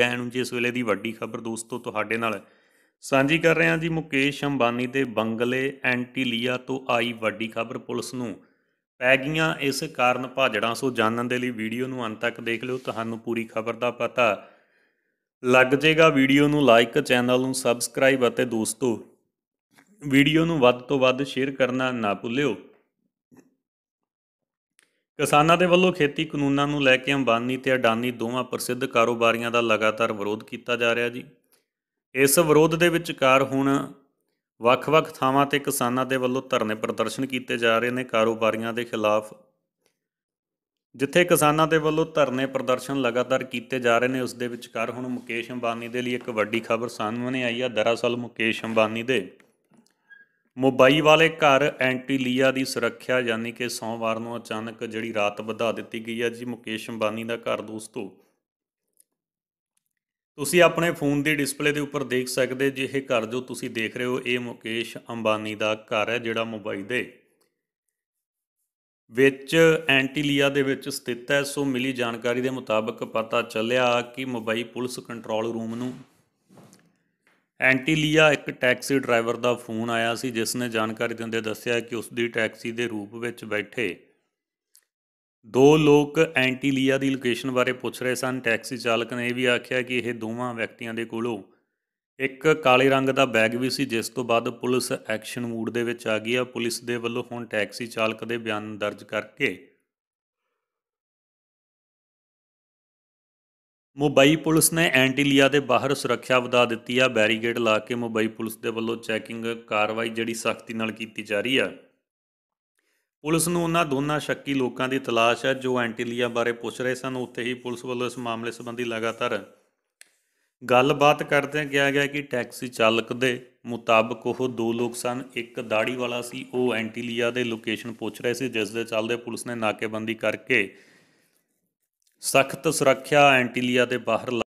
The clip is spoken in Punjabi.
ਆਇਆਂ ਨੂੰ ਜਿਸ ਵੇਲੇ ਦੀ ਵੱਡੀ ਖਬਰ ਦੋਸਤੋ ਤੁਹਾਡੇ ਨਾਲ ਸਾਂਝੀ ਕਰ ਰਹੇ ਹਾਂ ਜੀ ਮੁਕੇਸ਼ ਅੰਬਾਨੀ ਦੇ ਬੰਗਲੇ ਐਂਟੀਲੀਆ ਤੋਂ ਆਈ ਵੱਡੀ ਖਬਰ ਪੁਲਿਸ ਨੂੰ ਪੈ ਗਈਆਂ ਇਸ ਕਾਰਨ ਭਾਜੜਾਂ ਸੋ ਜਾਣਨ ਦੇ ਲਈ ਵੀਡੀਓ ਨੂੰ ਅੰਤ ਤੱਕ ਦੇਖ ਲਿਓ ਤੁਹਾਨੂੰ ਪੂਰੀ ਖਬਰ ਦਾ ਪਤਾ ਲੱਗ ਜਾਏਗਾ ਵੀਡੀਓ ਨੂੰ ਲਾਈਕ ਚੈਨਲ ਨੂੰ ਸਬਸਕ੍ਰਾਈਬ ਅਤੇ ਦੋਸਤੋ ਵੀਡੀਓ ਨੂੰ ਵੱਧ ਤੋਂ ਵੱਧ ਸ਼ੇਅਰ ਕਰਨਾ ਨਾ ਭੁੱਲਿਓ ਕਿਸਾਨਾਂ ਦੇ ਵੱਲੋਂ ਖੇਤੀ ਕਾਨੂੰਨਾਂ ਨੂੰ ਲੈ ਕੇ ਅੰਬਾਨੀ ਤੇ ਅਡਾਨੀ ਦੋਵਾਂ ਪ੍ਰਸਿੱਧ ਕਾਰੋਬਾਰੀਆਂ ਦਾ ਲਗਾਤਾਰ ਵਿਰੋਧ ਕੀਤਾ ਜਾ ਰਿਹਾ ਜੀ ਇਸ ਵਿਰੋਧ ਦੇ ਵਿਚਕਾਰ ਹੁਣ ਵੱਖ-ਵੱਖ ਥਾਵਾਂ ਤੇ ਕਿਸਾਨਾਂ ਦੇ ਵੱਲੋਂ ਧਰਨੇ ਪ੍ਰਦਰਸ਼ਨ ਕੀਤੇ ਜਾ ਰਹੇ ਨੇ ਕਾਰੋਬਾਰੀਆਂ ਦੇ ਖਿਲਾਫ ਜਿੱਥੇ ਕਿਸਾਨਾਂ ਦੇ ਵੱਲੋਂ ਧਰਨੇ ਪ੍ਰਦਰਸ਼ਨ ਲਗਾਤਾਰ ਕੀਤੇ ਜਾ ਰਹੇ ਨੇ ਉਸ ਦੇ ਵਿਚਕਾਰ ਹੁਣ ਮੁਕੇਸ਼ ਅੰਬਾਨੀ ਦੇ ਲਈ ਇੱਕ ਵੱਡੀ ਖਬਰ ਸਾਹਮਣੇ ਆਈ ਆ ਦਰਅਸਲ ਮੁਕੇਸ਼ ਅੰਬਾਨੀ ਦੇ ਮੁੰਬਈ ਵਾਲੇ ਘਰ ਐਂਟੀਲੀਆ ਦੀ ਸੁਰੱਖਿਆ ਯਾਨੀ ਕਿ ਸੋਮਵਾਰ ਨੂੰ ਅਚਾਨਕ ਜਿਹੜੀ ਰਾਤ ਵਧਾ ਦਿੱਤੀ ਗਈ ਹੈ ਜੀ ਮੁਕੇਸ਼ ਅੰਬਾਨੀ ਦਾ ਘਰ ਦੋਸਤੋ ਤੁਸੀਂ ਆਪਣੇ ਫੋਨ ਦੀ ਡਿਸਪਲੇ ਦੇ ਉੱਪਰ ਦੇਖ ਸਕਦੇ ਜੇ ਇਹ ਘਰ ਜੋ ਤੁਸੀਂ ਦੇਖ ਰਹੇ ਹੋ ਇਹ ਮੁਕੇਸ਼ ਅੰਬਾਨੀ ਦਾ ਘਰ ਹੈ ਜਿਹੜਾ ਮੁੰਬਈ ਦੇ ਵਿੱਚ ਐਂਟੀਲੀਆ ਦੇ ਵਿੱਚ ਸਥਿਤ ਹੈ ਸੋ ਮਿਲੀ ਜਾਣਕਾਰੀ ਦੇ ਮੁਤਾਬਕ ਪਤਾ ਚੱਲਿਆ ਕਿ ਮੁੰਬਈ ਪੁਲਿਸ ਕੰਟਰੋਲ ਰੂਮ ਨੂੰ ਐਂਟੀਲੀਆ ਇੱਕ ਟੈਕਸੀ ਡਰਾਈਵਰ ਦਾ ਫੋਨ ਆਇਆ ਸੀ ਜਿਸ ਨੇ ਜਾਣਕਾਰੀ ਦਿੰਦੇ ਦੱਸਿਆ ਕਿ ਉਸ ਦੀ ਟੈਕਸੀ ਦੇ ਰੂਪ ਵਿੱਚ ਬੈਠੇ ਦੋ ਲੋਕ ਐਂਟੀਲੀਆ ਦੀ ਲੋਕੇਸ਼ਨ ਬਾਰੇ ਪੁੱਛ ਰਹੇ ਸਨ ਟੈਕਸੀ ਚਾਲਕ ਨੇ ਇਹ ਵੀ ਆਖਿਆ ਕਿ ਇਹ ਦੋਵਾਂ ਵਿਅਕਤੀਆਂ ਦੇ ਕੋਲੋਂ ਇੱਕ ਕਾਲੇ ਰੰਗ ਦਾ ਬੈਗ ਵੀ ਸੀ ਜਿਸ ਤੋਂ ਬਾਅਦ ਪੁਲਿਸ ਐਕਸ਼ਨ ਮੂਡ ਦੇ ਵਿੱਚ ਆ ਗਈ ਆ ਪੁਲਿਸ ਦੇ ਵੱਲੋਂ ਹੁਣ ਟੈਕਸੀ ਚਾਲਕ ਦੇ ਬਿਆਨ ਦਰਜ ਕਰਕੇ ਮੁੰਬਈ ਪੁਲਿਸ ਨੇ ਐਂਟੀਲੀਆ ਦੇ ਬਾਹਰ ਸੁਰੱਖਿਆ ਵਧਾ ਦਿੱਤੀ ਆ ਬੈਰੀਗੇਡ ਲਾ ਕੇ ਮੁੰਬਈ ਪੁਲਿਸ ਦੇ ਵੱਲੋਂ ਚੈਕਿੰਗ ਕਾਰਵਾਈ ਜਿਹੜੀ ਸਖਤੀ ਨਾਲ ਕੀਤੀ ਜਾ ਰਹੀ ਆ ਪੁਲਿਸ ਨੂੰ ਉਹਨਾਂ ਦੋਨਾਂ ਸ਼ੱਕੀ ਲੋਕਾਂ ਦੀ ਤਲਾਸ਼ ਹੈ ਜੋ ਐਂਟੀਲੀਆ ਬਾਰੇ ਪੁੱਛ ਰਹੇ ਸਨ ਉੱਥੇ ਹੀ ਪੁਲਿਸ ਵੱਲੋਂ ਇਸ ਮਾਮਲੇ ਸੰਬੰਧੀ ਲਗਾਤਾਰ ਗੱਲਬਾਤ ਕਰਦੇ ਗਿਆ ਗਿਆ ਕਿ ਟੈਕਸੀ ਚਾਲਕ ਦੇ ਮੁਤਾਬਕ ਉਹ ਦੋ ਲੋਕ ਸਨ ਇੱਕ ਦਾੜੀ ਵਾਲਾ ਸੀ ਉਹ ਐਂਟੀਲੀਆ ਦੇ ਲੋਕੇਸ਼ਨ ਪੁੱਛ ਰਹੇ ਸੀ ਜਿਸ ਦੇ ਚੱਲਦੇ ਪੁਲਿਸ ਨੇ ਨਾਕੇਬੰਦੀ ਕਰਕੇ ਸਖਤ ਸੁਰੱਖਿਆ ਐਂਟੀਲੀਆ ਦੇ ਬਾਹਰ